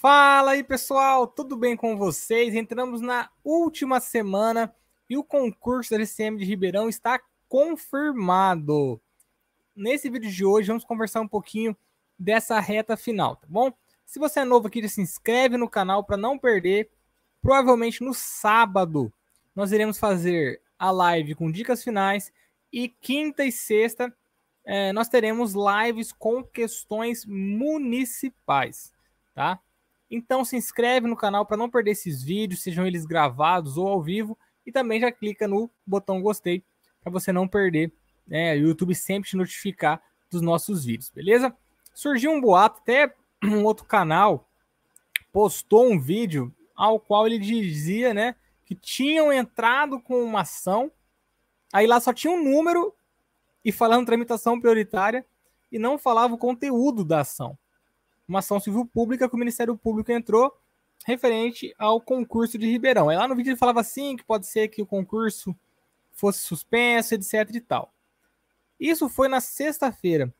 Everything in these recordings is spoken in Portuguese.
Fala aí pessoal, tudo bem com vocês? Entramos na última semana e o concurso da LCM de Ribeirão está confirmado. Nesse vídeo de hoje vamos conversar um pouquinho dessa reta final, tá bom? Se você é novo aqui, já se inscreve no canal para não perder. Provavelmente no sábado nós iremos fazer a live com dicas finais e quinta e sexta eh, nós teremos lives com questões municipais, tá? Então se inscreve no canal para não perder esses vídeos, sejam eles gravados ou ao vivo, e também já clica no botão gostei para você não perder, né, o YouTube sempre te notificar dos nossos vídeos, beleza? Surgiu um boato, até um outro canal postou um vídeo ao qual ele dizia, né, que tinham entrado com uma ação, aí lá só tinha um número e falando tramitação prioritária e não falava o conteúdo da ação uma ação civil pública que o Ministério Público entrou referente ao concurso de Ribeirão. Aí lá no vídeo ele falava assim, que pode ser que o concurso fosse suspenso, etc e tal. Isso foi na sexta-feira.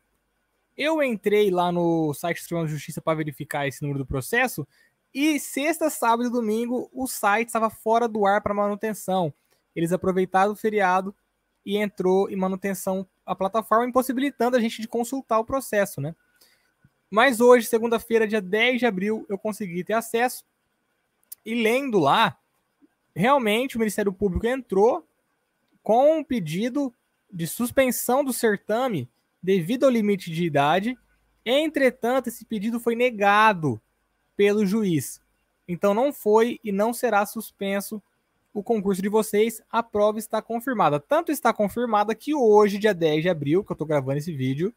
Eu entrei lá no site do Tribunal de Justiça para verificar esse número do processo e sexta, sábado e domingo o site estava fora do ar para manutenção. Eles aproveitaram o feriado e entrou em manutenção a plataforma, impossibilitando a gente de consultar o processo, né? Mas hoje, segunda-feira, dia 10 de abril, eu consegui ter acesso. E lendo lá, realmente o Ministério Público entrou com um pedido de suspensão do certame devido ao limite de idade. Entretanto, esse pedido foi negado pelo juiz. Então não foi e não será suspenso o concurso de vocês. A prova está confirmada. Tanto está confirmada que hoje, dia 10 de abril, que eu estou gravando esse vídeo,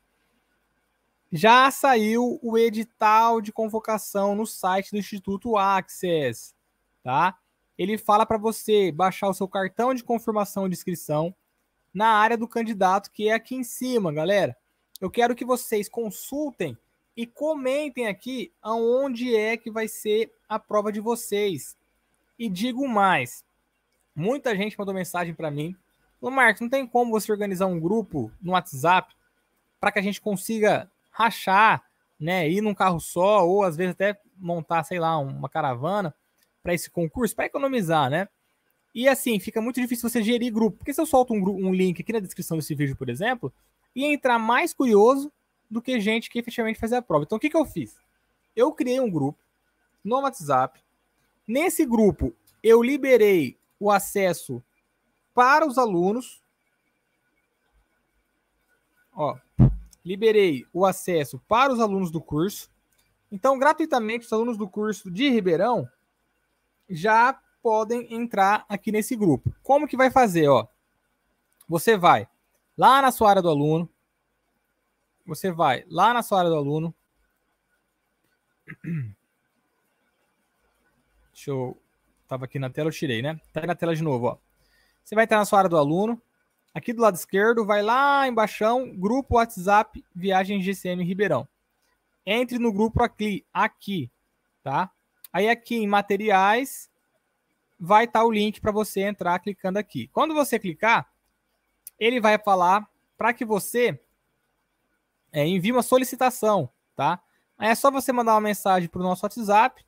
já saiu o edital de convocação no site do Instituto Access, tá? Ele fala para você baixar o seu cartão de confirmação de inscrição na área do candidato, que é aqui em cima, galera. Eu quero que vocês consultem e comentem aqui aonde é que vai ser a prova de vocês. E digo mais, muita gente mandou mensagem para mim, falou, Marcos, não tem como você organizar um grupo no WhatsApp para que a gente consiga rachar, né, ir num carro só, ou às vezes até montar, sei lá, uma caravana para esse concurso, para economizar, né? E assim, fica muito difícil você gerir grupo, porque se eu solto um, um link aqui na descrição desse vídeo, por exemplo, ia entrar mais curioso do que gente que efetivamente fazia a prova. Então, o que, que eu fiz? Eu criei um grupo no WhatsApp. Nesse grupo, eu liberei o acesso para os alunos. Ó, liberei o acesso para os alunos do curso. Então, gratuitamente, os alunos do curso de Ribeirão já podem entrar aqui nesse grupo. Como que vai fazer? Ó, você vai lá na sua área do aluno, você vai lá na sua área do aluno. Deixa eu. Tava aqui na tela, eu tirei, né? Tá na tela de novo, ó. Você vai entrar na sua área do aluno. Aqui do lado esquerdo, vai lá embaixo, grupo WhatsApp Viagem GCM Ribeirão. Entre no grupo aqui, aqui, tá? Aí aqui em materiais vai estar tá o link para você entrar clicando aqui. Quando você clicar, ele vai falar para que você é, envie uma solicitação, tá? Aí é só você mandar uma mensagem para o nosso WhatsApp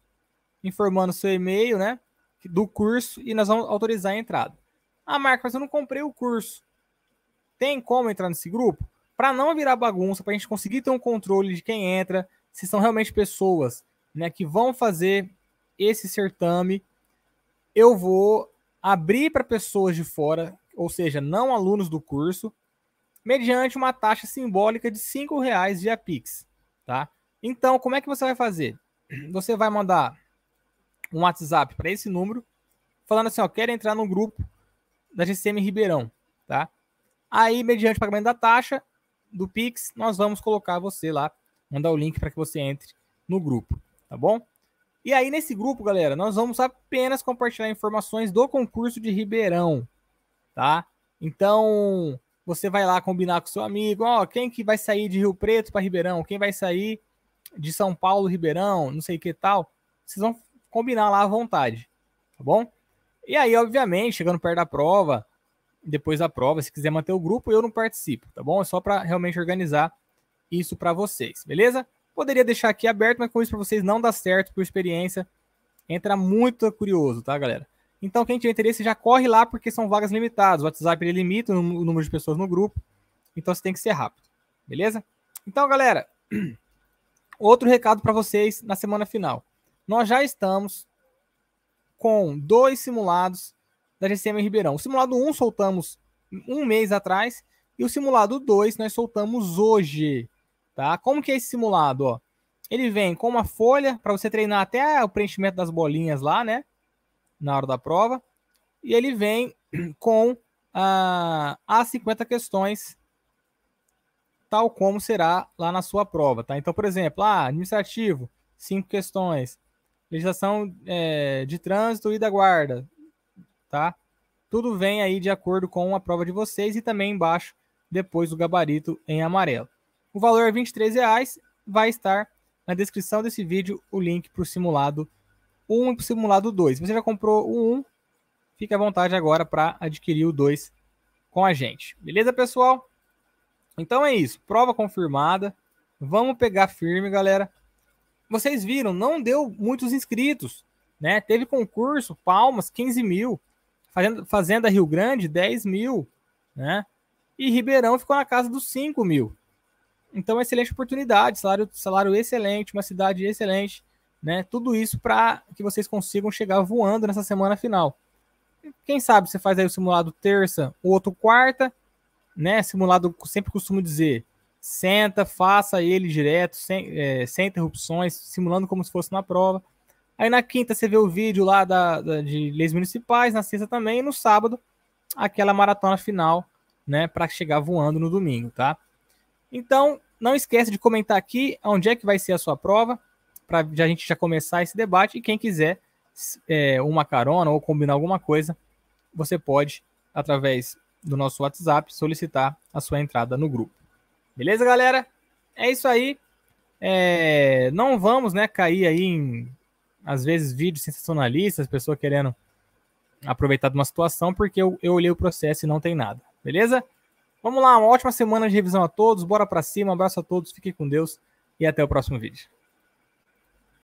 informando seu e-mail, né, do curso e nós vamos autorizar a entrada. Ah, Marcos, mas eu não comprei o curso. Tem como entrar nesse grupo? Para não virar bagunça, para a gente conseguir ter um controle de quem entra, se são realmente pessoas né, que vão fazer esse certame, eu vou abrir para pessoas de fora, ou seja, não alunos do curso, mediante uma taxa simbólica de R$ reais via Pix. Tá? Então, como é que você vai fazer? Você vai mandar um WhatsApp para esse número, falando assim, ó, quero entrar no grupo da GCM Ribeirão, tá? Aí, mediante o pagamento da taxa do Pix, nós vamos colocar você lá, mandar o link para que você entre no grupo, tá bom? E aí, nesse grupo, galera, nós vamos apenas compartilhar informações do concurso de Ribeirão, tá? Então, você vai lá combinar com seu amigo, ó, quem que vai sair de Rio Preto para Ribeirão, quem vai sair de São Paulo, Ribeirão, não sei que tal. Vocês vão combinar lá à vontade, tá bom? E aí, obviamente, chegando perto da prova, depois da prova. Se quiser manter o grupo, eu não participo, tá bom? É só para realmente organizar isso para vocês, beleza? Poderia deixar aqui aberto, mas com isso para vocês não dá certo por experiência. Entra muito curioso, tá, galera? Então, quem tiver interesse já corre lá porque são vagas limitadas. O WhatsApp ele limita o número de pessoas no grupo, então você tem que ser rápido, beleza? Então, galera, outro recado para vocês na semana final. Nós já estamos com dois simulados da GCM Ribeirão. O simulado 1 soltamos um mês atrás e o simulado 2 nós soltamos hoje, tá? Como que é esse simulado, ó? Ele vem com uma folha para você treinar até o preenchimento das bolinhas lá, né? Na hora da prova. E ele vem com ah, as 50 questões, tal como será lá na sua prova, tá? Então, por exemplo, ah, administrativo, cinco questões. Legislação é, de trânsito e da guarda, tá? Tudo vem aí de acordo com a prova de vocês e também embaixo, depois do gabarito em amarelo. O valor é R$ reais vai estar na descrição desse vídeo o link para o simulado 1 e para o simulado 2. Se você já comprou o 1, fique à vontade agora para adquirir o 2 com a gente. Beleza, pessoal? Então é isso, prova confirmada. Vamos pegar firme, galera. Vocês viram, não deu muitos inscritos, né? Teve concurso, palmas, 15 mil. Fazenda, Rio Grande, 10 mil, né? E Ribeirão ficou na casa dos 5 mil. Então, excelente oportunidade, salário, salário excelente, uma cidade excelente, né? Tudo isso para que vocês consigam chegar voando nessa semana final. Quem sabe você faz aí o simulado terça, o outro quarta, né? Simulado, sempre costumo dizer, senta, faça ele direto, sem, é, sem interrupções, simulando como se fosse na prova. Aí na quinta você vê o vídeo lá da, da, de leis municipais, na sexta também, e no sábado aquela maratona final, né, para chegar voando no domingo, tá? Então, não esquece de comentar aqui onde é que vai ser a sua prova, para a gente já começar esse debate. E quem quiser é, uma carona ou combinar alguma coisa, você pode, através do nosso WhatsApp, solicitar a sua entrada no grupo. Beleza, galera? É isso aí. É, não vamos né, cair aí em às vezes, vídeos sensacionalistas, pessoa querendo aproveitar de uma situação, porque eu, eu olhei o processo e não tem nada. Beleza? Vamos lá, uma ótima semana de revisão a todos, bora para cima, um abraço a todos, fiquem com Deus e até o próximo vídeo.